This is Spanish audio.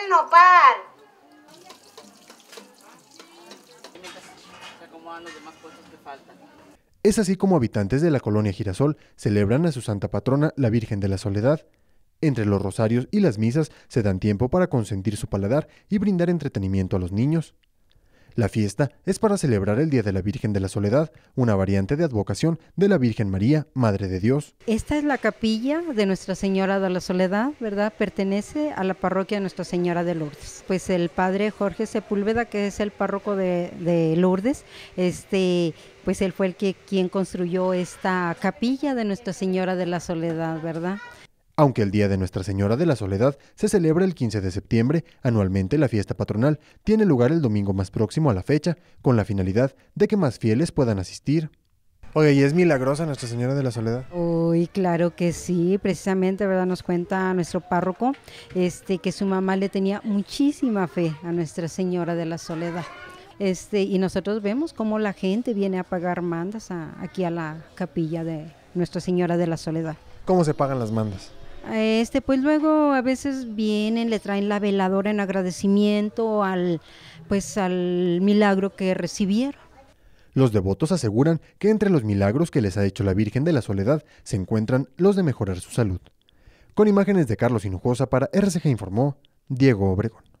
El nopal. Es así como habitantes de la colonia Girasol celebran a su santa patrona, la Virgen de la Soledad. Entre los rosarios y las misas se dan tiempo para consentir su paladar y brindar entretenimiento a los niños. La fiesta es para celebrar el Día de la Virgen de la Soledad, una variante de advocación de la Virgen María, Madre de Dios. Esta es la capilla de Nuestra Señora de la Soledad, ¿verdad? Pertenece a la parroquia de Nuestra Señora de Lourdes. Pues el padre Jorge Sepúlveda, que es el párroco de, de Lourdes, este, pues él fue el que, quien construyó esta capilla de Nuestra Señora de la Soledad, ¿verdad? Aunque el Día de Nuestra Señora de la Soledad se celebra el 15 de septiembre, anualmente la fiesta patronal tiene lugar el domingo más próximo a la fecha, con la finalidad de que más fieles puedan asistir. Oye, ¿y es milagrosa Nuestra Señora de la Soledad? Uy, claro que sí, precisamente, ¿verdad? Nos cuenta nuestro párroco este, que su mamá le tenía muchísima fe a Nuestra Señora de la Soledad. Este, y nosotros vemos cómo la gente viene a pagar mandas aquí a la capilla de Nuestra Señora de la Soledad. ¿Cómo se pagan las mandas? Este, pues luego a veces vienen, le traen la veladora en agradecimiento al, pues al milagro que recibieron. Los devotos aseguran que entre los milagros que les ha hecho la Virgen de la Soledad se encuentran los de mejorar su salud. Con imágenes de Carlos Hinojosa para RCG informó Diego Obregón.